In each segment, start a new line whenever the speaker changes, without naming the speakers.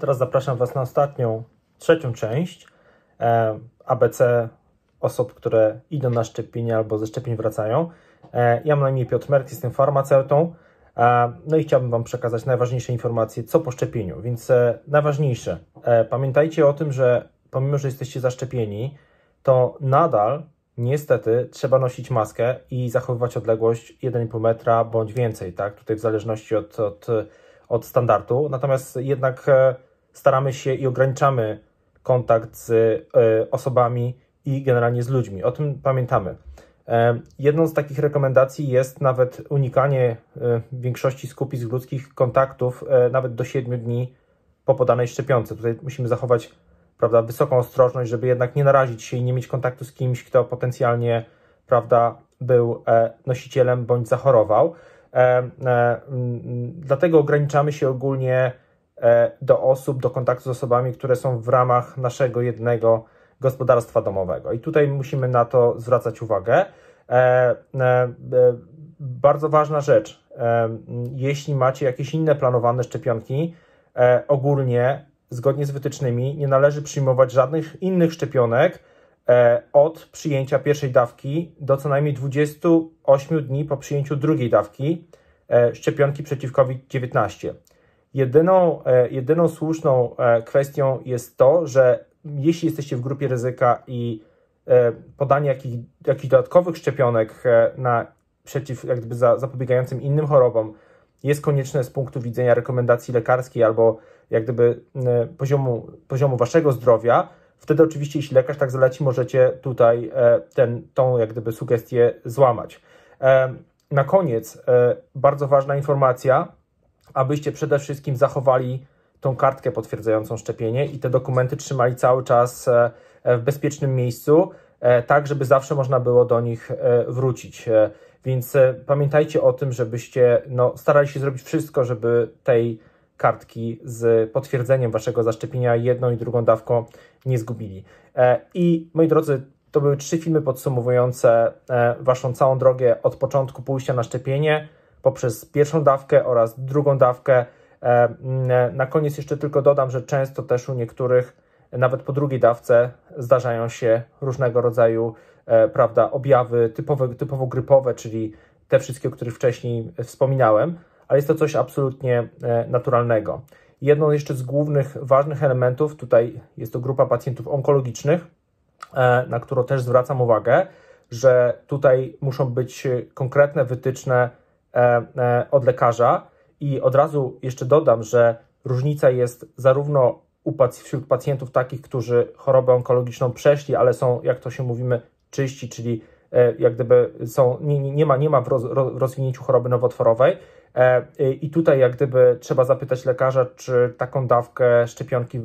Teraz zapraszam Was na ostatnią, trzecią część e, ABC osób, które idą na szczepienie albo ze szczepień wracają. E, ja mam na imię Piotr Mert, jestem farmaceutą. E, no i chciałbym Wam przekazać najważniejsze informacje co po szczepieniu. Więc najważniejsze, pamiętajcie o tym, że pomimo, że jesteście zaszczepieni, to nadal niestety trzeba nosić maskę i zachowywać odległość 1,5 metra bądź więcej, tak? Tutaj w zależności od, od od standardu, natomiast jednak e, staramy się i ograniczamy kontakt z e, osobami i generalnie z ludźmi. O tym pamiętamy. E, jedną z takich rekomendacji jest nawet unikanie większości skupisk ludzkich kontaktów nawet do 7 dni po podanej szczepionce. Tutaj musimy zachować prawda, wysoką ostrożność, żeby jednak nie narazić się i nie mieć kontaktu z kimś, kto potencjalnie prawda, był nosicielem bądź zachorował. E, e, dlatego ograniczamy się ogólnie e, do osób, do kontaktu z osobami, które są w ramach naszego jednego gospodarstwa domowego. I tutaj musimy na to zwracać uwagę. Bardzo ważna rzecz, jeśli macie jakieś inne planowane szczepionki, ogólnie zgodnie z wytycznymi nie należy przyjmować żadnych innych szczepionek, E, od przyjęcia pierwszej dawki do co najmniej 28 dni po przyjęciu drugiej dawki e, szczepionki przeciw COVID-19. Jedyną, e, jedyną słuszną kwestią jest to, że jeśli jesteście w grupie ryzyka i podanie jakich, jakichś dodatkowych szczepionek na przeciw, jak gdyby za, zapobiegającym innym chorobom jest konieczne z punktu widzenia rekomendacji lekarskiej albo jak gdyby poziomu, poziomu waszego zdrowia, Wtedy oczywiście, jeśli lekarz tak zaleci, możecie tutaj e, ten, tą jak gdyby sugestię złamać. E, na koniec e, bardzo ważna informacja, abyście przede wszystkim zachowali tą kartkę potwierdzającą szczepienie i te dokumenty trzymali cały czas w bezpiecznym miejscu, tak żeby zawsze można było do nich wrócić. Więc pamiętajcie o tym, żebyście no, starali się zrobić wszystko, żeby tej kartki z potwierdzeniem waszego zaszczepienia jedną i drugą dawką nie zgubili. E, I moi drodzy, to były trzy filmy podsumowujące e, waszą całą drogę od początku pójścia na szczepienie poprzez pierwszą dawkę oraz drugą dawkę. E, na koniec jeszcze tylko dodam, że często też u niektórych, nawet po drugiej dawce, zdarzają się różnego rodzaju prawda, objawy typowe, typowo grypowe, czyli te wszystkie, o których wcześniej wspominałem ale jest to coś absolutnie e, naturalnego. Jedną jeszcze z głównych ważnych elementów, tutaj jest to grupa pacjentów onkologicznych, e, na którą też zwracam uwagę, że tutaj muszą być konkretne wytyczne e, od lekarza i od razu jeszcze dodam, że różnica jest zarówno wśród pacjentów takich, którzy chorobę onkologiczną przeszli, ale są, jak to się mówimy, czyści, czyli jak gdyby są, nie, nie, ma, nie ma w, w rozwinięciu choroby nowotworowej, E, I tutaj jak gdyby trzeba zapytać lekarza, czy taką dawkę szczepionki,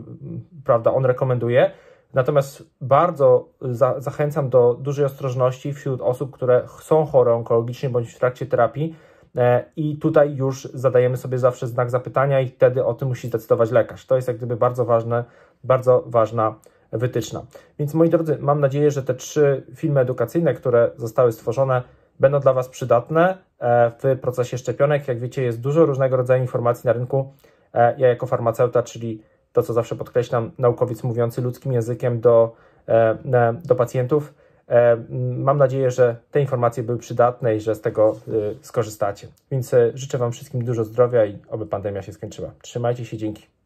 prawda, on rekomenduje. Natomiast bardzo za, zachęcam do dużej ostrożności wśród osób, które są chore onkologicznie bądź w trakcie terapii. E, I tutaj już zadajemy sobie zawsze znak zapytania, i wtedy o tym musi zdecydować lekarz. To jest jak gdyby bardzo ważne, bardzo ważna wytyczna. Więc moi drodzy, mam nadzieję, że te trzy filmy edukacyjne, które zostały stworzone, będą dla Was przydatne e, w procesie szczepionek. Jak wiecie, jest dużo różnego rodzaju informacji na rynku. E, ja jako farmaceuta, czyli to, co zawsze podkreślam, naukowiec mówiący ludzkim językiem do, e, do pacjentów, Mam nadzieję, że te informacje były przydatne i że z tego skorzystacie. Więc życzę Wam wszystkim dużo zdrowia i oby pandemia się skończyła. Trzymajcie się, dzięki.